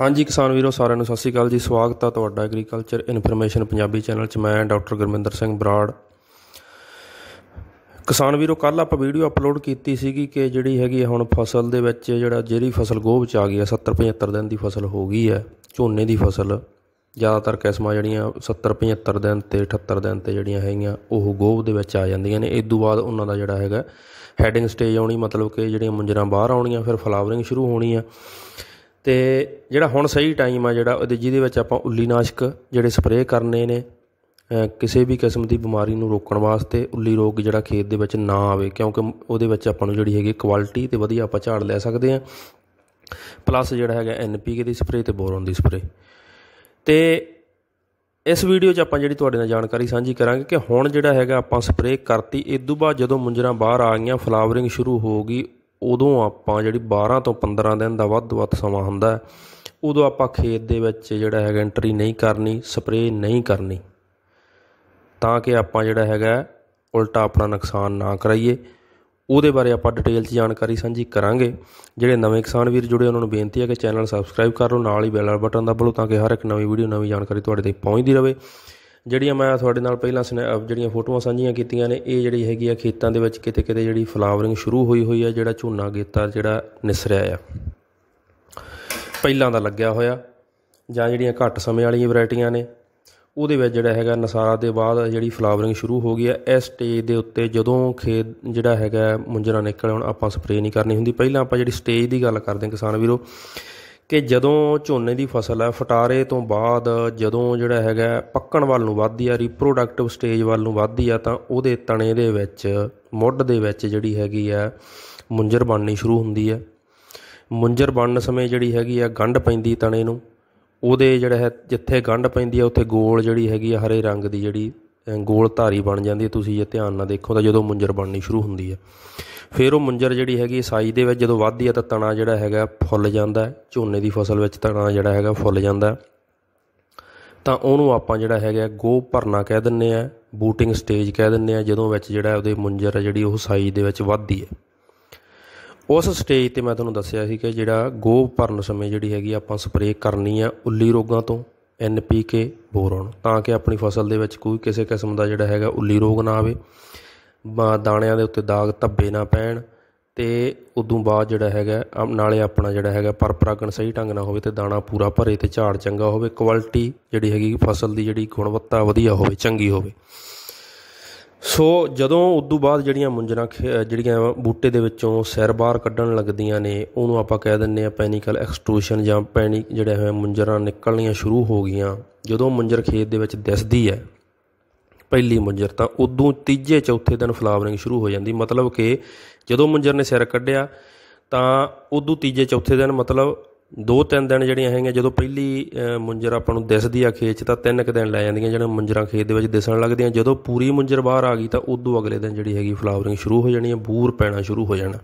ਹਾਂਜੀ ਕਿਸਾਨ ਵੀਰੋ ਸਾਰਿਆਂ ਨੂੰ ਸਤਿ ਸ਼੍ਰੀ ਅਕਾਲ ਜੀ ਸਵਾਗਤ ਆ ਤੁਹਾਡਾ ਐਗਰੀਕਲਚਰ ਇਨਫੋਰਮੇਸ਼ਨ ਪੰਜਾਬੀ ਚੈਨਲ 'ਚ ਮੈਂ ਡਾਕਟਰ ਗੁਰਮਿੰਦਰ ਸਿੰਘ ਬਰਾੜ ਕਿਸਾਨ ਵੀਰੋ ਕੱਲ ਆਪਾਂ ਵੀਡੀਓ ਅਪਲੋਡ ਕੀਤੀ ਸੀਗੀ ਕਿ ਜਿਹੜੀ ਹੈਗੀ ਹੁਣ ਫਸਲ ਦੇ ਵਿੱਚ ਜਿਹੜਾ ਜਿਹੜੀ ਫਸਲ ਗੋਭ 'ਚ ਆ ਗਈ ਆ 70 75 ਦਿਨ ਦੀ ਫਸਲ ਹੋ ਗਈ ਹੈ ਝੋਨੇ ਦੀ ਫਸਲ ਜ਼ਿਆਦਾਤਰ ਕਿਸਮਾਂ ਜਿਹੜੀਆਂ 70 75 ਦਿਨ ਤੇ 78 ਦਿਨ ਤੇ ਜਿਹੜੀਆਂ ਹੈਗੀਆਂ ਉਹ ਗੋਭ ਦੇ ਵਿੱਚ ਆ ਜਾਂਦੀਆਂ ਨੇ ਇਸ ਤੋਂ ਬਾਅਦ ਉਹਨਾਂ ਦਾ ਜਿਹੜਾ ਹੈਗਾ ਹੈਡਿੰਗ ਸਟੇਜ ਆਉਣੀ ਮਤਲਬ ਕਿ ਜਿਹੜੀਆਂ ਮੁੰਜਰਾਂ ਬਾਹਰ ਆਉਣੀਆਂ ਫਿਰ ਫਲਾਵਰਿੰਗ ਸ਼ੁਰੂ ਹੋਣੀ ਆ ਤੇ ਜਿਹੜਾ ਹੁਣ ਸਹੀ ਟਾਈਮ ਆ ਜਿਹੜਾ ਉਹਦੇ ਜਿਹਦੇ ਵਿੱਚ ਆਪਾਂ ਉੱਲੀ ਨਾਸ਼ਕ ਜਿਹੜੇ ਸਪਰੇਅ ਕਰਨੇ ਨੇ ਕਿਸੇ ਵੀ ਕਿਸਮ ਦੀ ਬਿਮਾਰੀ ਨੂੰ ਰੋਕਣ ਵਾਸਤੇ ਉੱਲੀ ਰੋਗ ਜਿਹੜਾ ਖੇਤ ਦੇ ਵਿੱਚ ਨਾ ਆਵੇ ਕਿਉਂਕਿ ਉਹਦੇ ਵਿੱਚ ਆਪਾਂ ਨੂੰ ਜਿਹੜੀ ਹੈਗੀ ਕੁਆਲਿਟੀ ਤੇ ਵਧੀਆ ਆਪਾਂ ਝਾੜ ਲੈ ਸਕਦੇ ਆ ਪਲੱਸ ਜਿਹੜਾ ਹੈਗਾ ਐਨਪੀਕੇ ਦੀ ਸਪਰੇਅ ਤੇ ਬੋਰਨ ਦੀ ਸਪਰੇਅ ਤੇ ਇਸ ਵੀਡੀਓ 'ਚ ਆਪਾਂ ਜਿਹੜੀ ਤੁਹਾਡੇ ਨਾਲ ਜਾਣਕਾਰੀ ਸਾਂਝੀ ਕਰਾਂਗੇ ਕਿ ਹੁਣ ਜਿਹੜਾ ਹੈਗਾ ਆਪਾਂ ਸਪਰੇਅ ਕਰਤੀ ਇਸ ਤੋਂ ਬਾਅਦ ਜਦੋਂ ਮੁੰਜਰਾ ਬਾਹਰ ਆ ਗਈਆਂ ਫਲਾਵਰਿੰਗ ਸ਼ੁਰੂ ਹੋ ਗਈ ਉਦੋਂ ਆਪਾਂ ਜਿਹੜੀ 12 ਤੋਂ 15 ਦਿਨ ਦਾ ਵੱਧ ਵੱਧ ਸਮਾਂ ਹੁੰਦਾ ਉਦੋਂ ਆਪਾਂ ਖੇਤ ਦੇ ਵਿੱਚ ਜਿਹੜਾ ਹੈਗਾ ਐਂਟਰੀ ਨਹੀਂ ਕਰਨੀ ਸਪਰੇ ਨਹੀਂ ਕਰਨੀ ਤਾਂ ਕਿ ਆਪਾਂ ਜਿਹੜਾ ਹੈਗਾ ਉਲਟਾ ਆਪਣਾ ਨੁਕਸਾਨ ਨਾ ਕਰਾਈਏ ਉਹਦੇ ਬਾਰੇ ਆਪਾਂ ਡਿਟੇਲ 'ਚ ਜਾਣਕਾਰੀ ਸਾਂਝੀ ਕਰਾਂਗੇ ਜਿਹੜੇ ਨਵੇਂ ਕਿਸਾਨ ਵੀਰ ਜੁੜੇ ਉਹਨਾਂ ਨੂੰ ਬੇਨਤੀ ਹੈ ਕਿ ਚੈਨਲ ਸਬਸਕ੍ਰਾਈਬ ਕਰ ਲਓ ਨਾਲ ਹੀ ਬੈਲ ਬਟਨ ਦਬਾ ਲਓ ਤਾਂ ਕਿ ਹਰ ਇੱਕ ਨਵੀਂ ਵੀਡੀਓ ਨਵੀਂ ਜਾਣਕਾਰੀ ਤੁਹਾਡੇ ਤੱਕ ਪਹੁੰਚਦੀ ਰਹੇ ਜਿਹੜੀਆਂ ਮੈਂ ਤੁਹਾਡੇ ਨਾਲ ਪਹਿਲਾਂ ਜਿਹੜੀਆਂ ਫੋਟੋਆਂ ਸਾਂਝੀਆਂ ਕੀਤੀਆਂ ਨੇ ਇਹ ਜਿਹੜੀ ਹੈਗੀ ਆ ਖੇਤਾਂ ਦੇ ਵਿੱਚ ਕਿਤੇ ਕਿਤੇ ਜਿਹੜੀ ਫਲਾਵਰਿੰਗ ਸ਼ੁਰੂ ਹੋਈ ਹੋਈ ਆ ਜਿਹੜਾ ਝੋਨਾ ਗੇਤਾ ਜਿਹੜਾ ਨਿਸਰਿਆ ਆ ਪਹਿਲਾਂ ਦਾ ਲੱਗਿਆ ਹੋਇਆ ਜਾਂ ਜਿਹੜੀਆਂ ਘੱਟ ਸਮੇਂ ਵਾਲੀਆਂ ਵੈਰਾਈਟੀਆਂ ਨੇ ਉਹਦੇ ਵਿੱਚ ਜਿਹੜਾ ਹੈਗਾ ਨਸਾਰਾ ਦੇ ਬਾਅਦ ਜਿਹੜੀ ਫਲਾਵਰਿੰਗ ਸ਼ੁਰੂ ਹੋ ਗਈ ਆ ਇਸ ਸਟੇਜ ਦੇ ਉੱਤੇ ਜਦੋਂ ਖੇਤ ਜਿਹੜਾ ਹੈਗਾ ਮੁੰਜਰਾ ਨਿਕਲ ਆਉਣ ਆਪਾਂ ਸਪਰੇਅ ਨਹੀਂ ਕਰਨੀ ਹੁੰਦੀ ਪਹਿਲਾਂ ਆਪਾਂ ਜਿਹੜੀ ਸਟੇਜ ਦੀ ਗੱਲ ਕਰਦੇ ਹਾਂ ਕਿਸਾਨ ਵੀਰੋ ਕਿ ਜਦੋਂ ਝੋਨੇ ਦੀ ਫਸਲ ਹੈ ਫਟਾਰੇ ਤੋਂ ਬਾਅਦ ਜਦੋਂ ਜਿਹੜਾ ਹੈਗਾ ਪੱਕਣ ਵੱਲ ਨੂੰ ਵੱਧਦੀ ਆ ਰੀਪਰੋਡਕਟਿਵ ਸਟੇਜ ਵੱਲ ਨੂੰ ਵੱਧਦੀ ਆ ਤਾਂ ਉਹਦੇ ਤਣੇ ਦੇ ਵਿੱਚ ਮੁੱਢ ਦੇ ਵਿੱਚ ਜਿਹੜੀ ਹੈਗੀ ਆ ਮੁੰਜਰ ਬਣਨੀ ਸ਼ੁਰੂ ਹੁੰਦੀ ਆ ਮੁੰਜਰ ਬਣਨ ਸਮੇਂ ਜਿਹੜੀ ਹੈਗੀ ਆ ਗੰਢ ਪੈਂਦੀ ਤਣੇ ਨੂੰ ਉਹਦੇ ਜਿਹੜਾ ਹੈ ਜਿੱਥੇ ਗੰਢ ਪੈਂਦੀ ਆ ਉੱਥੇ ਗੋਲ ਜਿਹੜੀ ਹੈਗੀ ਆ ਹਰੇ ਰੰਗ ਦੀ ਜਿਹੜੀ ਗੋਲ ਧਾਰੀ ਬਣ ਜਾਂਦੀ ਹੈ ਤੁਸੀਂ ਜੇ ਧਿਆਨ ਨਾਲ ਦੇਖੋ ਤਾਂ ਜਦੋਂ ਮੁੰਜਰ ਬਣਨੀ ਸ਼ੁਰੂ ਹੁੰਦੀ ਹੈ ਫਿਰ ਉਹ ਮੁੰਜਰ ਜਿਹੜੀ ਹੈਗੀ ਸਾਈ ਦੇ ਵਿੱਚ ਜਦੋਂ ਵੱਧਦੀ ਹੈ ਤਾਂ ਤਣਾ ਜਿਹੜਾ ਹੈਗਾ ਫੁੱਲ ਜਾਂਦਾ ਹੈ ਝੋਨੇ ਦੀ ਫਸਲ ਵਿੱਚ ਤਣਾ ਜਿਹੜਾ ਹੈਗਾ ਫੁੱਲ ਜਾਂਦਾ ਤਾਂ ਉਹਨੂੰ ਆਪਾਂ ਜਿਹੜਾ ਹੈਗਾ ਗੋ ਭਰਨਾ ਕਹਿ ਦਿੰਨੇ ਆ ਬੂਟਿੰਗ ਸਟੇਜ ਕਹਿ ਦਿੰਨੇ ਆ ਜਦੋਂ ਵਿੱਚ ਜਿਹੜਾ ਉਹਦੇ ਮੁੰਜਰ ਹੈ ਜਿਹੜੀ ਉਹ ਸਾਈ ਦੇ ਵਿੱਚ ਵੱਧਦੀ ਹੈ ਉਸ ਸਟੇਜ ਤੇ ਮੈਂ ਤੁਹਾਨੂੰ ਦੱਸਿਆ ਸੀ ਕਿ ਜਿਹੜਾ ਗੋ ਭਰਨ ਸਮੇਂ ਜਿਹੜੀ ਹੈਗੀ ਆਪਾਂ ਸਪਰੇਅ ਕਰਨੀ ਆ ਉੱਲੀ ਰੋਗਾਂ ਤੋਂ ਐਨ ਪੀ ਕੇ ਬੋਰੋਨ ਤਾਂ ਕਿ ਆਪਣੀ ਫਸਲ ਦੇ ਵਿੱਚ ਕੋਈ ਕਿਸੇ ਕਿਸਮ ਦਾ ਜਿਹੜਾ ਹੈਗਾ ਉੱਲੀ ਰੋਗ ਨਾ ਆਵੇ ਦਾਣਿਆਂ ਦੇ ਉੱਤੇ ਦਾਗ ਧੱਬੇ ਨਾ ਪੈਣ ਤੇ ਉਦੋਂ ਬਾਅਦ ਜਿਹੜਾ ਹੈਗਾ ਨਾਲੇ ਆਪਣਾ ਜਿਹੜਾ ਹੈਗਾ ਪਰਪਰਾਗਣ ਸਹੀ ਢੰਗ ਨਾਲ ਹੋਵੇ ਤੇ ਦਾਣਾ ਪੂਰਾ ਭਰੇ ਤੇ ਝਾੜ ਚੰਗਾ ਹੋਵੇ ਕੁਆਲਿਟੀ ਜਿਹੜੀ ਹੈਗੀ ਫਸਲ ਦੀ ਜਿਹੜੀ ਗੁਣਵੱਤਾ ਵਧੀਆ ਹੋਵੇ ਚੰਗੀ ਹੋਵੇ ਸੋ ਜਦੋਂ ਉਦੋਂ ਬਾਅਦ ਜਿਹੜੀਆਂ ਮੁੰਜਰਾ ਜਿਹੜੀਆਂ ਬੂਟੇ ਦੇ ਵਿੱਚੋਂ ਸਿਰ ਬਾਹਰ ਕੱਢਣ ਲੱਗਦੀਆਂ ਨੇ ਉਹਨੂੰ ਆਪਾਂ ਕਹਿ ਦਿੰਨੇ ਆ ਪੈਨਿਕਲ ਐਕਸਟ੍ਰੂਸ਼ਨ ਜਾਂ ਪੈਨਿਕ ਜਿਹੜੇ ਹੋਏ ਮੁੰਜਰਾ ਨਿਕਲਣੀਆਂ ਸ਼ੁਰੂ ਹੋ ਗਈਆਂ ਜਦੋਂ ਮੁੰਜਰ ਖੇਤ ਦੇ ਵਿੱਚ ਦਿਸਦੀ ਹੈ ਪਹਿਲੀ ਮੁੰਜਰ ਤਾਂ ਉਦੋਂ ਤੀਜੇ ਚੌਥੇ ਦਿਨ ਫਲਾਵਰਿੰਗ ਸ਼ੁਰੂ ਹੋ ਜਾਂਦੀ ਮਤਲਬ ਕਿ ਜਦੋਂ ਮੁੰਜਰ ਨੇ ਸਿਰ ਕੱਢਿਆ ਤਾਂ ਉਦੋਂ ਤੀਜੇ ਚੌਥੇ ਦਿਨ ਮਤਲਬ ਦੋ ਤਿੰਨ ਦਿਨ ਜਿਹੜੀਆਂ ਹੈਗੀਆਂ ਜਦੋਂ ਪਹਿਲੀ ਮੁੰਜਰ ਆਪਾਂ ਨੂੰ ਦਿਸਦੀ ਆ ਖੇਤ 'ਚ ਤਾਂ ਤਿੰਨ ਕੁ ਦਿਨ ਲੈ ਜਾਂਦੀਆਂ ਜਿਹੜਾ ਮੁੰਜਰਾਂ ਖੇਤ ਦੇ ਵਿੱਚ ਦਿਸਣ ਲੱਗਦੀਆਂ ਜਦੋਂ ਪੂਰੀ ਮੁੰਜਰ ਬਾਹਰ ਆ ਗਈ ਤਾਂ ਉਦੋਂ ਅਗਲੇ ਦਿਨ ਜਿਹੜੀ ਹੈਗੀ ਫਲਾਵਰਿੰਗ ਸ਼ੁਰੂ ਹੋ ਜਾਣੀ ਹੈ ਬੂਰ ਪੈਣਾ ਸ਼ੁਰੂ ਹੋ ਜਾਣਾ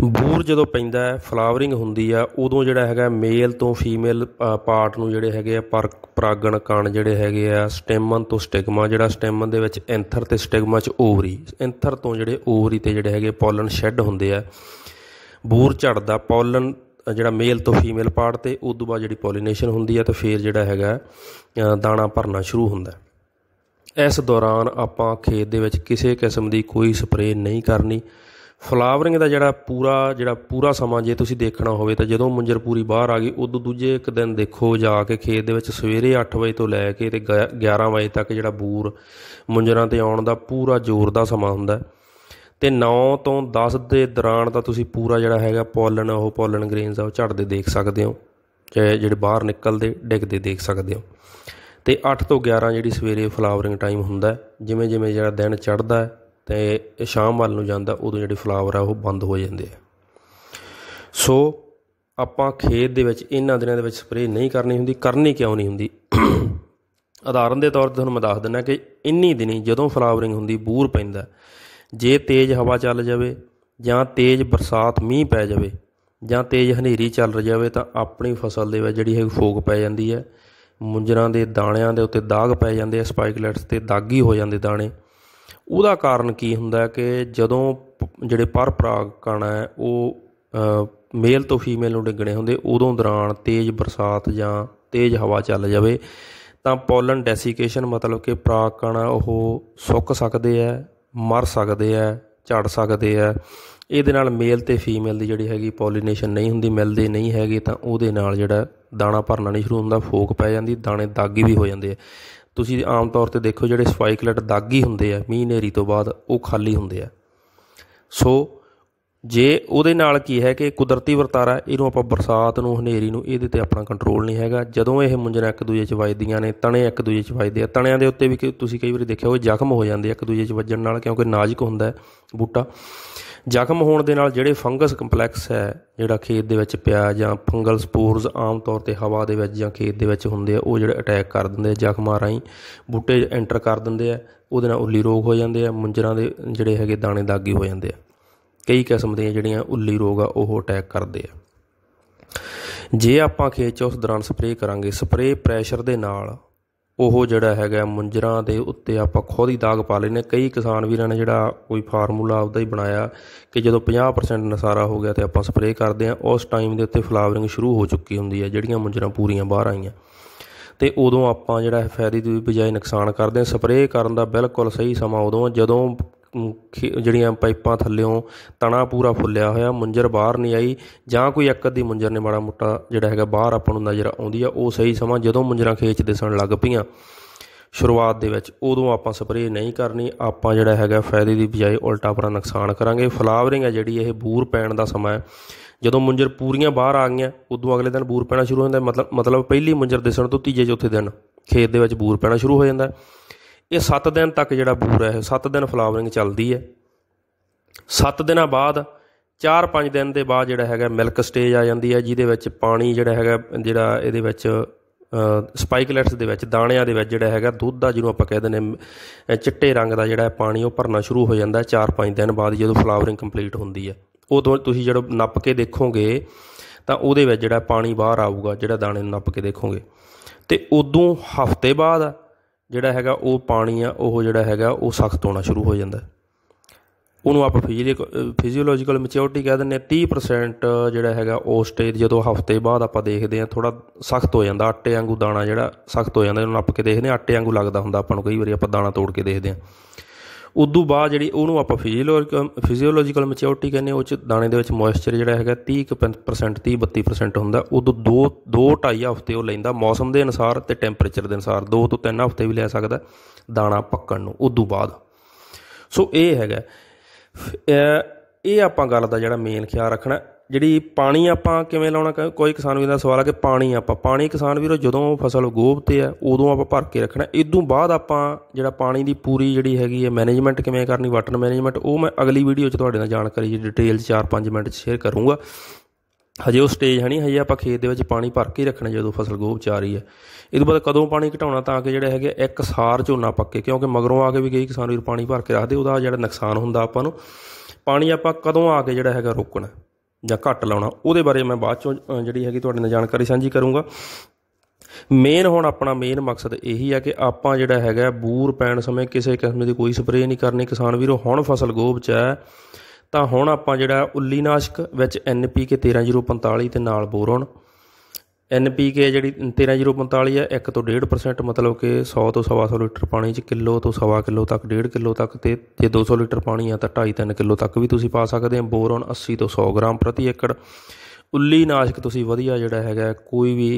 ਬੂਰ ਜਦੋਂ ਪੈਂਦਾ ਹੈ ਫਲਾਵਰਿੰਗ ਹੁੰਦੀ ਆ ਉਦੋਂ ਜਿਹੜਾ ਹੈਗਾ ਮੇਲ ਤੋਂ ਫੀਮੇਲ ਪਾਰਟ ਨੂੰ ਜਿਹੜੇ ਹੈਗੇ ਆ ਪਰਾਗਣ ਕਣ ਜਿਹੜੇ ਹੈਗੇ ਆ ਸਟੈਮਨ ਤੋਂ ਸਟਿਗਮਾ ਜਿਹੜਾ ਸਟੈਮਨ ਦੇ ਵਿੱਚ ਐਂਥਰ ਤੇ ਸਟਿਗਮਾ ਚ ਓਵਰੀ ਐਂਥਰ ਤੋਂ ਜਿਹੜੇ ਓਵਰੀ ਤੇ ਜਿਹੜੇ ਹੈਗੇ ਪੋਲਨ ਸ਼ੈੱਡ ਹੁੰਦੇ ਆ ਬੂਰ ਝੜਦਾ ਪੋਲਨ ਜਿਹੜਾ ਮੇਲ ਤੋਂ ਫੀਮੇਲ ਪਾਰਟ ਤੇ ਉਸ ਤੋਂ ਬਾਅਦ ਜਿਹੜੀ ਪੋਲੀਨੇਸ਼ਨ ਹੁੰਦੀ ਹੈ ਤੇ ਫੇਰ ਜਿਹੜਾ ਹੈਗਾ ਦਾਣਾ ਭਰਨਾ ਸ਼ੁਰੂ ਹੁੰਦਾ ਇਸ ਦੌਰਾਨ ਆਪਾਂ ਖੇਤ ਦੇ ਵਿੱਚ ਕਿਸੇ ਕਿਸਮ ਦੀ ਕੋਈ ਸਪਰੇਅ ਨਹੀਂ ਕਰਨੀ ਫਲਾਵਰਿੰਗ ਦਾ ਜਿਹੜਾ ਪੂਰਾ ਜਿਹੜਾ ਪੂਰਾ ਸਮਾਂ ਜੇ ਤੁਸੀਂ ਦੇਖਣਾ ਹੋਵੇ ਤਾਂ ਜਦੋਂ ਮੁੰਜਰ ਪੂਰੀ ਬਾਹਰ ਆ ਗਈ ਉਦੋਂ ਦੂਜੇ ਇੱਕ ਦਿਨ ਦੇਖੋ ਜਾ ਕੇ ਖੇਤ ਦੇ ਵਿੱਚ ਸਵੇਰੇ 8 ਵਜੇ ਤੋਂ ਲੈ ਕੇ ਤੇ 11 ਵਜੇ ਤੱਕ ਜਿਹੜਾ ਬੂਰ ਮੁੰਜਰਾਂ ਤੇ ਆਉਣ ਦਾ ਪੂਰਾ ਜ਼ੋਰ ਦਾ ਸਮਾਂ ਹੁੰਦਾ ਹੈ ਤੇ 9 ਤੋਂ 10 ਦੇ ਦੌਰਾਨ ਤਾਂ ਤੁਸੀਂ ਪੂਰਾ ਜਿਹੜਾ ਹੈਗਾ ਪੋਲਨ ਉਹ ਪੋਲਨ ਗ੍ਰੇਨਸ ਆ ਉਹ ਝੜਦੇ ਦੇਖ ਸਕਦੇ ਹੋ ਚਾਹੇ ਜਿਹੜੇ ਬਾਹਰ ਨਿਕਲਦੇ ਡਿੱਗਦੇ ਦੇਖ ਸਕਦੇ ਹੋ ਤੇ 8 ਤੋਂ 11 ਜਿਹੜੀ ਸਵੇਰੇ ਫਲਾਵਰਿੰਗ ਟਾਈਮ ਹੁੰਦਾ ਜਿਵੇਂ ਜਿਵੇਂ ਜਿਹੜਾ ਦਿਨ ਹੈ ਤੇ ਸ਼ਾਮ ਵੱਲ ਨੂੰ ਜਾਂਦਾ ਉਦੋਂ ਜਿਹੜੇ ਫਲਾਵਰ ਆ ਉਹ ਬੰਦ ਹੋ ਜਾਂਦੇ ਆ ਸੋ ਆਪਾਂ ਖੇਤ ਦੇ ਵਿੱਚ ਇਹਨਾਂ ਦਿਨਾਂ ਦੇ ਵਿੱਚ ਸਪਰੇਅ ਨਹੀਂ ਕਰਨੀ ਹੁੰਦੀ ਕਰਨੀ ਕਿਉਂ ਨਹੀਂ ਹੁੰਦੀ ਆਧਾਰਨ ਦੇ ਤੌਰ ਤੇ ਤੁਹਾਨੂੰ ਮੈਂ ਦੱਸ ਦਿੰਦਾ ਕਿ ਇੰਨੀ ਦਿਨੀ ਜਦੋਂ ਫਲਾਵਰਿੰਗ ਹੁੰਦੀ ਬੂਰ ਪੈਂਦਾ ਜੇ ਤੇਜ਼ ਹਵਾ ਚੱਲ ਜਾਵੇ ਜਾਂ ਤੇਜ਼ ਬਰਸਾਤ ਮੀਂਹ ਪੈ ਜਾਵੇ ਜਾਂ ਤੇਜ਼ ਹਨੇਰੀ ਚੱਲ ਜਾਵੇ ਤਾਂ ਆਪਣੀ ਫਸਲ ਦੇ ਵਿੱਚ ਜਿਹੜੀ ਹੈ ਫੋਗ ਪੈ ਜਾਂਦੀ ਹੈ ਮੁੰਜਰਾਂ ਦੇ ਦਾਣਿਆਂ ਦੇ ਉੱਤੇ ਦਾਗ ਪੈ ਜਾਂਦੇ ਆ ਸਪਾਈਕਲੈਟਸ ਤੇ ਦਾਗੀ ਹੋ ਜਾਂਦੇ ਦਾਣੇ ਉਹਦਾ ਕਾਰਨ ਕੀ ਹੁੰਦਾ ਕਿ ਜਦੋਂ ਜਿਹੜੇ ਪਰ ਪਰਾਗ ਹੈ ਉਹ ਮੇਲ ਤੋਂ ਫੀਮੇਲ ਨੂੰ ਡਿੱਗਣੇ ਹੁੰਦੇ ਉਦੋਂ ਦੌਰਾਨ ਤੇਜ਼ ਬਰਸਾਤ ਜਾਂ ਤੇਜ਼ ਹਵਾ ਚੱਲ ਜਾਵੇ ਤਾਂ ਪੋਲਨ ਡੈਸੀਕੇਸ਼ਨ ਮਤਲਬ ਕਿ ਪ੍ਰਾਗ ਕਣ ਉਹ ਸੁੱਕ ਸਕਦੇ ਆ ਮਰ ਸਕਦੇ ਆ ਝੜ ਸਕਦੇ ਆ ਇਹਦੇ ਨਾਲ ਮੇਲ ਤੇ ਫੀਮੇਲ ਦੀ ਜਿਹੜੀ ਹੈਗੀ ਪੋਲੀਨੇਸ਼ਨ ਨਹੀਂ ਹੁੰਦੀ ਮਿਲਦੇ ਨਹੀਂ ਹੈਗੇ ਤਾਂ ਉਹਦੇ ਨਾਲ ਜਿਹੜਾ ਦਾਣਾ ਭਰਨਾ ਨਹੀਂ ਸ਼ੁਰੂ ਹੁੰਦਾ ਫੋਕ ਪੈ ਜਾਂਦੀ ਦਾਣੇ ਦਾਗੀ ਵੀ ਹੋ ਜਾਂਦੇ ਆ ਤੁਸੀਂ ਆਮ ਤੌਰ ਤੇ ਦੇਖੋ ਜਿਹੜੇ ਸਪਾਈਕਲੈਟ ਦਾਗੀ ਹੁੰਦੇ ਆ ਮੀਂਹ ਨੇਰੀ ਤੋਂ ਬਾਅਦ ਉਹ ਖਾਲੀ ਹੁੰਦੇ ਆ ਸੋ ਜੇ ਉਹਦੇ ਨਾਲ ਕੀ ਹੈ ਕਿ ਕੁਦਰਤੀ ਵਰਤਾਰਾ ਇਹਨੂੰ ਆਪਾਂ ਬਰਸਾਤ ਨੂੰ ਹਨੇਰੀ ਨੂੰ ਇਹਦੇ ਤੇ ਆਪਣਾ ਕੰਟਰੋਲ ਨਹੀਂ ਹੈਗਾ ਜਦੋਂ ਇਹ ਮੁੰਜਰਾ ਇੱਕ ਦੂਜੇ 'ਚ ਵੱਜਦੀਆਂ ਨੇ ਤਣੇ ਇੱਕ ਦੂਜੇ 'ਚ ਵੱਜਦੇ ਆ ਤਣਿਆਂ ਦੇ ਉੱਤੇ ਵੀ ਤੁਸੀਂ ਕਈ ਵਾਰੀ ਦੇਖਿਆ ਹੋਵੇ ਜ਼ਖਮ ਹੋ ਜਾਂਦੇ ਆ ਇੱਕ ਦੂਜੇ 'ਚ ਵੱਜਣ ਨਾਲ ਕਿਉਂਕਿ ਨਾਜ਼ੁਕ ਹੁੰਦਾ ਹੈ ਬੂਟਾ ਜ਼ਖਮ ਹੋਣ ਦੇ ਨਾਲ ਜਿਹੜੇ ਫੰਗਸ ਕੰਪਲੈਕਸ ਹੈ ਜਿਹੜਾ ਖੇਤ ਦੇ ਵਿੱਚ ਪਿਆ ਜਾਂ ਫੰਗਲ ਸਪੋਰਸ ਆਮ ਤੌਰ ਤੇ ਹਵਾ ਦੇ ਵਿੱਚ ਜਾਂ ਖੇਤ ਦੇ ਵਿੱਚ ਹੁੰਦੇ ਆ ਉਹ ਜਿਹੜੇ ਅਟੈਕ ਕਰ ਦਿੰਦੇ ਆ ਜ਼ਖਮਾਂ ਰਾਹੀਂ ਬੂਟੇ ਐਂਟਰ ਕਰ ਦਿੰਦੇ ਆ ਉਹਦੇ ਨਾਲ ਉੱਲੀ ਰੋਗ ਹੋ ਜਾਂਦੇ ਆ ਮੁੰਜਰਾਂ ਦੇ ਜਿਹੜੇ ਹੈਗੇ ਦਾਣੇ ਦਾਗੀ ਹੋ ਜਾਂਦੇ ਆ ਕਈ ਕਿਸਮ ਦੇ ਜਿਹੜੀਆਂ ਉੱਲੀ ਰੋਗ ਆ ਉਹ ਅਟੈਕ ਕਰਦੇ ਆ ਜੇ ਆਪਾਂ ਖੇਤ 'ਚ ਉਸ ਦੌਰਾਨ ਸਪਰੇਅ ਕਰਾਂਗੇ ਸਪਰੇਅ ਪ੍ਰੈਸ਼ਰ ਦੇ ਨਾਲ ਉਹ ਜਿਹੜਾ ਹੈਗਾ ਮੁੰਜਰਾਂ ਦੇ ਉੱਤੇ ਆਪਾਂ ਖੁਦ ਹੀ ਦਾਗ ਪਾ ਲੈਨੇ ਕਈ ਕਿਸਾਨ ਵੀਰਾਂ ਨੇ ਜਿਹੜਾ ਕੋਈ ਫਾਰਮੂਲਾ ਆਪਦਾ ਹੀ ਬਣਾਇਆ ਕਿ ਜਦੋਂ 50% ਨਸਾਰਾ ਹੋ ਗਿਆ ਤੇ ਆਪਾਂ ਸਪਰੇਅ ਕਰਦੇ ਆ ਉਸ ਟਾਈਮ ਦੇ ਉੱਤੇ ਫਲਾਵਰਿੰਗ ਸ਼ੁਰੂ ਹੋ ਚੁੱਕੀ ਹੁੰਦੀ ਹੈ ਜਿਹੜੀਆਂ ਮੁੰਜਰਾਂ ਪੂਰੀਆਂ ਬਾਹਰ ਆਈਆਂ ਤੇ ਉਦੋਂ ਆਪਾਂ ਜਿਹੜਾ ਫਾਇਦੇ ਦੀ ਬਜਾਏ ਨੁਕਸਾਨ ਕਰਦੇ ਆ ਸਪਰੇਅ ਕਰਨ ਦਾ ਬਿਲਕੁਲ ਸਹੀ ਸਮਾਂ ਉਦੋਂ ਜਦੋਂ ਜਿਹੜੀਆਂ ਪਾਈਪਾਂ ਥੱਲਿਓਂ ਤਣਾ ਪੂਰਾ ਫੁੱਲਿਆ ਹੋਇਆ ਮੁੰਜਰ ਬਾਹਰ ਨਹੀਂ ਆਈ ਜਾਂ ਕੋਈ ਇੱਕ ਅੱਧੀ ਮੁੰਜਰ ਨੇ ਮਾੜਾ ਮੋਟਾ ਜਿਹੜਾ ਹੈਗਾ ਬਾਹਰ ਆਪਾਂ ਨੂੰ ਨਜ਼ਰ ਆਉਂਦੀ ਆ ਉਹ ਸਹੀ ਸਮਾਂ ਜਦੋਂ ਮੁੰਜਰਾਂ ਖੇਚ ਦਿਸਣ ਲੱਗ ਪਈਆਂ ਸ਼ੁਰੂਆਤ ਦੇ ਵਿੱਚ ਉਦੋਂ ਆਪਾਂ ਸਪਰੇਅ ਨਹੀਂ ਕਰਨੀ ਆਪਾਂ ਜਿਹੜਾ ਹੈਗਾ ਫਾਇਦੇ ਦੀ ਬਜਾਏ ਉਲਟਾ ਪਰਾ ਨੁਕਸਾਨ ਕਰਾਂਗੇ ਫਲਾਵਰਿੰਗ ਹੈ ਜਿਹੜੀ ਇਹ ਬੂਰ ਪੈਣ ਦਾ ਸਮਾਂ ਹੈ ਜਦੋਂ ਮੁੰਜਰ ਪੂਰੀਆਂ ਬਾਹਰ ਆ ਗਈਆਂ ਉਦੋਂ ਅਗਲੇ ਦਿਨ ਬੂਰ ਪੈਣਾ ਸ਼ੁਰੂ ਹੁੰਦਾ ਮਤਲਬ ਮਤਲਬ ਪਹਿਲੀ ਮੁੰਜਰ ਦਿਸਣ ਤੋਂ ਤੀਜੇ ਚੌਥੇ ਦਿਨ ਖੇਤ ਦੇ ਵਿੱਚ ਬੂਰ ਪੈਣਾ ਸ਼ੁਰੂ ਹੋ ਜਾਂਦਾ ਇਹ 7 ਦਿਨ ਤੱਕ ਜਿਹੜਾ ਬੂਰ ਹੈ 7 ਦਿਨ ਫਲਾਵਰਿੰਗ ਚੱਲਦੀ ਹੈ 7 ਦਿਨਾਂ ਬਾਅਦ 4-5 ਦਿਨ ਦੇ ਬਾਅਦ ਜਿਹੜਾ ਹੈਗਾ ਮਿਲਕ ਸਟੇਜ ਆ ਜਾਂਦੀ ਹੈ ਜਿਹਦੇ ਵਿੱਚ ਪਾਣੀ ਜਿਹੜਾ ਹੈਗਾ ਜਿਹੜਾ ਇਹਦੇ ਵਿੱਚ ਸਪਾਈਕਲੈਟਸ ਦੇ ਵਿੱਚ ਦਾਣਿਆਂ ਦੇ ਵਿੱਚ ਜਿਹੜਾ ਹੈਗਾ ਦੁੱਧ ਦਾ ਜਿਹਨੂੰ ਆਪਾਂ ਕਹਿੰਦੇ ਨੇ ਚਿੱਟੇ ਰੰਗ ਦਾ ਜਿਹੜਾ ਪਾਣੀ ਉਹ ਭਰਨਾ ਸ਼ੁਰੂ ਹੋ ਜਾਂਦਾ 4-5 ਦਿਨ ਬਾਅਦ ਜਦੋਂ ਫਲਾਵਰਿੰਗ ਕੰਪਲੀਟ ਹੁੰਦੀ ਹੈ ਉਦੋਂ ਤੁਸੀਂ ਜਦੋਂ ਨੱਪ ਕੇ ਦੇਖੋਗੇ ਤਾਂ ਉਹਦੇ ਵਿੱਚ ਜਿਹੜਾ ਪਾਣੀ ਬਾਹਰ ਆਊਗਾ ਜਿਹੜਾ ਦਾਣੇ ਨੂੰ ਨੱਪ ਕੇ ਦੇਖੋਗੇ ਤੇ ਉਦੋਂ ਹਫ਼ਤੇ ਬਾਅਦ ਜਿਹੜਾ ਹੈਗਾ ਉਹ ਪਾਣੀ ਆ ਉਹ ਜਿਹੜਾ ਹੈਗਾ ਉਹ ਸਖਤ ਹੋਣਾ ਸ਼ੁਰੂ ਹੋ ਜਾਂਦਾ ਉਹਨੂੰ ਆਪਾਂ ਫਿਜ਼ੀਓਲੋਜੀਕਲ ਮੈਚਿਓਰਿਟੀ ਕਹਿ ਦਿੰਦੇ ਆ 30% ਜਿਹੜਾ ਹੈਗਾ ਉਹ ਸਟੇਜ ਜਦੋਂ ਹਫਤੇ ਬਾਅਦ ਆਪਾਂ ਦੇਖਦੇ ਆ ਥੋੜਾ ਸਖਤ ਹੋ ਜਾਂਦਾ ਆਟੇ ਵਾਂਗੂ ਦਾਣਾ ਜਿਹੜਾ ਸਖਤ ਹੋ ਜਾਂਦਾ ਇਹਨੂੰ ਆਪਾਂ ਕਿ ਦੇਖਦੇ ਆ ਆਟੇ ਵਾਂਗੂ ਲੱਗਦਾ ਹੁੰਦਾ ਆਪਾਂ ਨੂੰ ਕਈ ਵਾਰੀ ਆਪਾਂ ਦਾਣਾ ਤੋੜ ਕੇ ਦੇਖਦੇ ਆ ਉਦੋਂ ਬਾਅਦ ਜਿਹੜੀ ਉਹਨੂੰ ਆਪਾਂ ਫਿਜ਼ੀਓਲੋਜੀਕਲ ਫਿਜ਼ੀਓਲੋਜੀਕਲ ਮੈਚਿਓਰਿਟੀ ਕਹਿੰਦੇ ਉਹ ਚ ਦਾਣੇ ਦੇ ਵਿੱਚ ਮੋਇਸਚਰ ਜਿਹੜਾ ਹੈਗਾ 30% 30 32% ਹੁੰਦਾ ਉਦੋਂ 2 2 2.5 ਹਫ਼ਤੇ ਉਹ ਲੈਂਦਾ ਮੌਸਮ ਦੇ ਅਨੁਸਾਰ ਤੇ ਟੈਂਪਰੇਚਰ ਦੇ ਅਨੁਸਾਰ 2 ਤੋਂ 3 ਹਫ਼ਤੇ ਵੀ ਲੈ ਸਕਦਾ ਦਾਣਾ ਪੱਕਣ ਨੂੰ ਉਦੋਂ ਬਾਅਦ ਸੋ ਇਹ ਹੈਗਾ ਇਹ ਆਪਾਂ ਗੱਲ ਦਾ ਜਿਹੜਾ ਮੇਨ ਖਿਆਲ ਰੱਖਣਾ ਜਿਹੜੀ ਪਾਣੀ ਆਪਾਂ ਕਿਵੇਂ ਲਾਉਣਾ ਕੋਈ ਕਿਸਾਨ ਵੀਰ ਦਾ ਸਵਾਲ ਆ ਕਿ ਪਾਣੀ ਆਪਾਂ ਪਾਣੀ ਕਿਸਾਨ ਵੀਰੋ ਜਦੋਂ ਫਸਲ ਗੋਭ ਤੇ ਆ ਉਦੋਂ ਆਪਾਂ ਭਰ ਕੇ ਰੱਖਣਾ ਇਦੋਂ ਬਾਅਦ ਆਪਾਂ ਜਿਹੜਾ ਪਾਣੀ ਦੀ ਪੂਰੀ ਜਿਹੜੀ ਹੈਗੀ ਹੈ ਮੈਨੇਜਮੈਂਟ ਕਿਵੇਂ ਕਰਨੀ ਵਾਟਰ ਮੈਨੇਜਮੈਂਟ ਉਹ ਮੈਂ ਅਗਲੀ ਵੀਡੀਓ 'ਚ ਤੁਹਾਡੇ ਨਾਲ ਜਾਣਕਾਰੀ ਜੀ ਡਿਟੇਲ 4-5 ਮਿੰਟ 'ਚ ਸ਼ੇਅਰ ਕਰੂੰਗਾ ਹਜੇ ਉਹ ਸਟੇਜ ਹੈ ਨਹੀਂ ਹਜੇ ਆਪਾਂ ਖੇਤ ਦੇ ਵਿੱਚ ਪਾਣੀ ਭਰ ਕੇ ਰੱਖਣਾ ਜਦੋਂ ਫਸਲ ਗੋਭ ਚ ਆ ਰਹੀ ਹੈ ਇਦੋਂ ਤੋਂ ਬਾਅਦ ਕਦੋਂ ਪਾਣੀ ਘਟਾਉਣਾ ਤਾਂ ਕਿ ਜਿਹੜਾ ਹੈਗੇ ਇੱਕ ਸਾਰ ਝੋਨਾ ਪੱਕੇ ਕਿਉਂਕਿ ਮਗਰੋਂ ਆ ਕੇ ਵੀ ਕਈ ਕਿਸਾਨ ਵੀਰ ਪਾਣੀ ਭਰ ਕੇ ਰੱਖਦੇ ਉਹਦਾ ਜਿਹੜਾ ਨੁਕਸਾਨ ਹੁੰਦਾ ਆਪਾਂ ਨੂੰ ਪਾਣੀ ਆਪਾਂ ਕਦੋਂ ਆ ਕੇ ਜਿਹੜਾ ਹੈਗਾ ਰੋਕਣਾ ਜਾਂ ਘੱਟ ਲਾਉਣਾ ਉਹਦੇ ਬਾਰੇ ਮੈਂ ਬਾਅਦ ਚ ਜਿਹੜੀ ਹੈਗੀ ਤੁਹਾਡੇ ਨਾਲ ਜਾਣਕਾਰੀ ਸਾਂਝੀ ਕਰੂੰਗਾ ਮੇਨ ਹੁਣ ਆਪਣਾ ਮੇਨ ਮਕਸਦ ਇਹੀ ਆ ਕਿ ਆਪਾਂ ਜਿਹੜਾ ਹੈਗਾ ਬੂਰ ਪੈਣ ਸਮੇਂ ਕਿਸੇ ਕਿਸਮ ਦੀ ਕੋਈ ਸਪਰੇਅ ਨਹੀਂ ਕਰਨੀ ਕਿਸਾਨ ਵੀਰੋ ਹੁਣ ਫਸਲ ਗੋਭ ਚ ਹੈ ਤਾਂ ਹੁਣ ਆਪਾਂ ਜਿਹੜਾ ਉੱਲੀਨਾਸ਼ਕ ਵਿੱਚ ਐਨਪੀਕੇ 13045 ਤੇ ਨਾਲ ਬੋਰੋਨ ਐਨਪੀਕੇ ਜਿਹੜੀ 13045 ਹੈ 1 ਤੋਂ 1.5% ਮਤਲਬ ਕਿ 100 ਤੋਂ 1.5 ਲੀਟਰ ਪਾਣੀ 'ਚ ਕਿਲੋ ਤੋਂ 1.5 ਕਿਲੋ ਤੱਕ 1.5 ਕਿਲੋ ਤੱਕ ਤੇ ਜੇ 200 ਲੀਟਰ ਪਾਣੀ ਆ ਤਾਂ 2.5-3 ਕਿਲੋ ਤੱਕ ਵੀ ਤੁਸੀਂ ਪਾ ਸਕਦੇ ਹੋ ਬੋਰਨ 80 ਤੋਂ 100 ਗ੍ਰਾਮ ਪ੍ਰਤੀ ਏਕੜ ਉੱਲੀ ਨਾਸ਼ਕ ਤੁਸੀਂ ਵਧੀਆ ਜਿਹੜਾ ਹੈਗਾ ਕੋਈ ਵੀ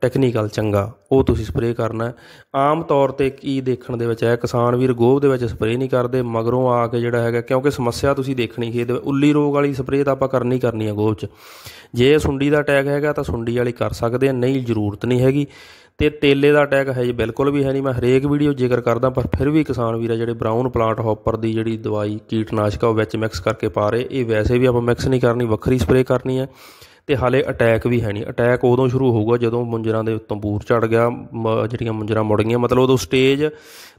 ਟੈਕਨੀਕਲ ਚੰਗਾ ਉਹ ਤੁਸੀਂ ਸਪਰੇ ਕਰਨਾ ਆਮ ਤੌਰ ਤੇ ਕੀ ਦੇਖਣ ਦੇ ਵਿੱਚ ਹੈ ਕਿਸਾਨ ਵੀਰ ਗੋਭ ਦੇ ਵਿੱਚ ਸਪਰੇ ਨਹੀਂ ਕਰਦੇ ਮਗਰੋਂ ਆ ਕੇ ਜਿਹੜਾ ਹੈਗਾ ਕਿਉਂਕਿ ਸਮੱਸਿਆ ਤੁਸੀਂ ਦੇਖਣੀ ਖੇਤ ਉੱਲੀ ਰੋਗ ਵਾਲੀ ਸਪਰੇ ਤਾਂ ਆਪਾਂ ਕਰਨੀ ਕਰਨੀ ਹੈ ਗੋਭ 'ਚ ਜੇ ਸੁੰਡੀ ਦਾ ਅਟੈਕ ਹੈਗਾ ਤਾਂ ਸੁੰਡੀ ਵਾਲੀ ਕਰ ਸਕਦੇ ਆ ਨਹੀਂ ਜ਼ਰੂਰਤ ਨਹੀਂ ਹੈਗੀ ਤੇ ਤੇਲੇ ਦਾ ਅਟੈਕ ਹੈ ਜੀ ਬਿਲਕੁਲ ਵੀ ਹੈ ਨਹੀਂ ਮੈਂ ਹਰੇਕ ਵੀਡੀਓ ਜ਼ਿਕਰ ਕਰਦਾ ਪਰ ਫਿਰ ਵੀ ਕਿਸਾਨ ਵੀਰਾ ਜਿਹੜੇ ਬ੍ਰਾਊਨ ਪਲਾਂਟ ਹੌਪਰ ਦੀ ਜਿਹੜੀ ਦਵਾਈ ਕੀਟਨਾਸ਼ਕ ਉਹ ਵਿੱਚ ਮਿਕਸ ਕਰਕੇ ਪਾ ਰਹੇ ਇਹ ਵੈਸੇ ਵੀ ਆਪਾਂ ਮਿਕਸ ਨਹੀਂ ਕਰਨੀ ਵੱਖਰੀ ਸਪਰੇ ਕਰਨੀ ਹੈ ਤੇ ਹਾਲੇ ਅਟੈਕ ਵੀ ਹੈ ਨਹੀਂ ਅਟੈਕ ਉਦੋਂ ਸ਼ੁਰੂ ਹੋਊਗਾ ਜਦੋਂ ਮੁੰਜਰਾਂ ਦੇ ਤੰਬੂਰ ਚੜ ਗਿਆ ਜਿਹੜੀਆਂ ਮੁੰਜਰਾਂ ਮੁੜ ਗਈਆਂ ਮਤਲਬ ਉਦੋਂ ਸਟੇਜ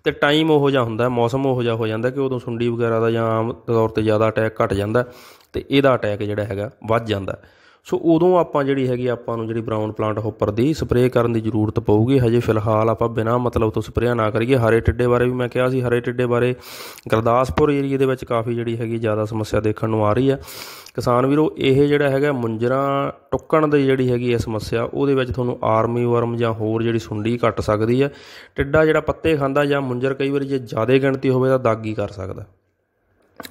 ਤੇ ਟਾਈਮ ਉਹੋ ਜਿਹਾ ਹੁੰਦਾ ਮੌਸਮ ਉਹੋ ਜਿਹਾ ਹੋ ਜਾਂਦਾ ਕਿ ਉਦੋਂ ਸੁੰਡੀ ਵਗੈਰਾ ਦਾ ਜਾਂ ਆਮ ਤੌਰ ਤੇ ਜ਼ਿਆਦਾ ਅਟੈਕ ਘਟ ਜਾਂਦਾ ਤੇ ਇਹਦਾ ਅਟੈਕ ਜਿਹੜਾ ਹੈਗਾ ਵੱਧ ਜਾਂਦਾ ਸੋ ਉਦੋਂ ਆਪਾਂ ਜਿਹੜੀ ਹੈਗੀ ਆਪਾਂ ਨੂੰ ਜਿਹੜੀ ਬ੍ਰਾਊਨ ਪਲਾਂਟ ਹੋਪਰ ਦੀ ਸਪਰੇਅ ਕਰਨ ਦੀ ਜ਼ਰੂਰਤ ਪਊਗੀ ਹਜੇ ਫਿਲਹਾਲ ਆਪਾਂ ਬਿਨਾ ਮਤਲਬ ਤੋਂ ਸਪਰੇਅ ਨਾ ਕਰੀਏ ਹਰੇ ਟਿੱਡੇ ਬਾਰੇ ਵੀ ਮੈਂ ਕਿਹਾ ਸੀ ਹਰੇ ਟਿੱਡੇ ਬਾਰੇ ਗਰਦਾਸਪੁਰ ਏਰੀਆ ਦੇ ਵਿੱਚ ਕਾਫੀ ਜਿਹੜੀ ਹੈਗੀ ਜ਼ਿਆਦਾ ਸਮੱਸਿਆ ਦੇਖਣ ਨੂੰ ਆ ਰਹੀ ਆ ਕਿਸਾਨ ਵੀਰੋ ਇਹ ਜਿਹੜਾ ਹੈਗਾ ਮੁੰਜਰਾ ਟੁੱਕਣ ਦੀ ਜਿਹੜੀ ਹੈਗੀ ਇਹ ਸਮੱਸਿਆ ਉਹਦੇ ਵਿੱਚ ਤੁਹਾਨੂੰ ਆਰਮੀ ਵਰਮ ਜਾਂ ਹੋਰ ਜਿਹੜੀ ਸੁੰਡੀ ਕੱਟ ਸਕਦੀ ਹੈ ਟਿੱਡਾ ਜਿਹੜਾ ਪੱਤੇ ਖਾਂਦਾ ਜਾਂ ਮੁੰਜਰ ਕਈ ਵਾਰੀ ਜੇ ਜ਼ਿਆਦਾ ਗਿਣਤੀ ਹੋਵੇ ਤਾਂ ਦਾਗੀ ਕਰ ਸਕਦਾ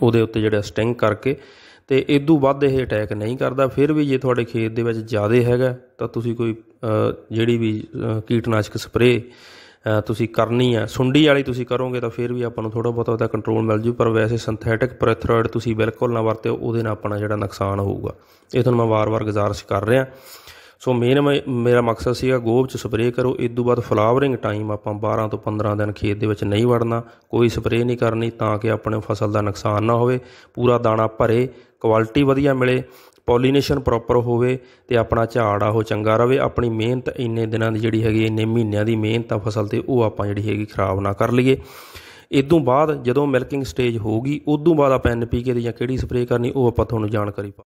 ਉਹਦੇ ਉੱਤੇ ਜਿਹੜਾ ਸਟਿੰਗ ਕਰਕੇ ਤੇ ਇਦੋਂ ਵੱਧ ਇਹ ਅਟੈਕ ਨਹੀਂ ਕਰਦਾ ਫਿਰ ਵੀ ਜੇ ਤੁਹਾਡੇ ਖੇਤ ਦੇ ਵਿੱਚ ਜ਼ਿਆਦਾ ਹੈਗਾ ਤਾਂ ਤੁਸੀਂ ਕੋਈ ਜਿਹੜੀ ਵੀ ਕੀਟਨਾਸ਼ਕ ਸਪਰੇ ਤੁਸੀਂ ਕਰਨੀ ਆ ਸੁੰਡੀ ਵਾਲੀ ਤੁਸੀਂ ਕਰੋਗੇ ਤਾਂ ਫਿਰ ਵੀ ਆਪਾਂ ਨੂੰ ਥੋੜਾ ਬਹੁਤਾ ਉਹਦਾ ਕੰਟਰੋਲ ਮਿਲ ਜੂ ਪਰ ਵੈਸੇ ਸਿੰਥੈਟਿਕ ਪ੍ਰੈਥਰੋਇਡ ਤੁਸੀਂ ਬਿਲਕੁਲ ਨਾ ਵਰਤਿਓ ਉਹਦੇ ਨਾਲ ਆਪਣਾ ਜਿਹੜਾ ਨੁਕਸਾਨ ਹੋਊਗਾ ਇਹ ਤੁਹਾਨੂੰ ਮੈਂ ਵਾਰ-ਵਾਰ ਗੁਜ਼ਾਰਿਸ਼ ਕਰ ਰਿਹਾ ਸੋ ਮੇਨ ਮੇਰਾ ਮਕਸਦ ਸੀਗਾ ਗੋਭ ਚ ਸਪਰੇਅ ਕਰੋ ਇਸ ਤੋਂ ਬਾਅਦ ਫਲਾਵਰਿੰਗ ਟਾਈਮ ਆਪਾਂ 12 ਤੋਂ 15 ਦਿਨ ਖੇਤ ਦੇ ਵਿੱਚ ਨਹੀਂ ਵੜਨਾ ਕੋਈ ਸਪਰੇਅ ਨਹੀਂ ਕਰਨੀ ਤਾਂ ਕਿ ਆਪਣੇ ਫਸਲ ਦਾ ਨੁਕਸਾਨ ਨਾ ਹੋਵੇ ਪੂਰਾ ਦਾਣਾ ਭਰੇ ਕੁਆਲਿਟੀ ਵਧੀਆ ਮਿਲੇ ਪੋਲੀਨੇਸ਼ਨ ਪ੍ਰੋਪਰ ਹੋਵੇ ਤੇ ਆਪਣਾ ਝਾੜ ਆ ਉਹ ਚੰਗਾ ਰਵੇ ਆਪਣੀ ਮਿਹਨਤ ਇੰਨੇ ਦਿਨਾਂ ਦੀ ਜਿਹੜੀ ਹੈਗੀ ਇੰਨੇ ਮਹੀਨਿਆਂ ਦੀ ਮਿਹਨਤ ਆ ਫਸਲ ਤੇ ਉਹ ਆਪਾਂ ਜਿਹੜੀ ਹੈਗੀ ਖਰਾਬ ਨਾ ਕਰ ਲਈਏ ਇਦੋਂ ਬਾਅਦ ਜਦੋਂ ਮਿਲਕਿੰਗ ਸਟੇਜ ਹੋਊਗੀ ਉਦੋਂ ਬਾਅਦ ਆਪਾਂ ਐਨਪੀਕੇ ਦੀ ਜਾਂ ਕਿਹੜੀ ਸਪਰੇਅ ਕਰਨੀ ਉਹ ਆਪਾਂ ਤੁਹਾਨੂੰ ਜਾਣਕਾਰੀ ਪਾ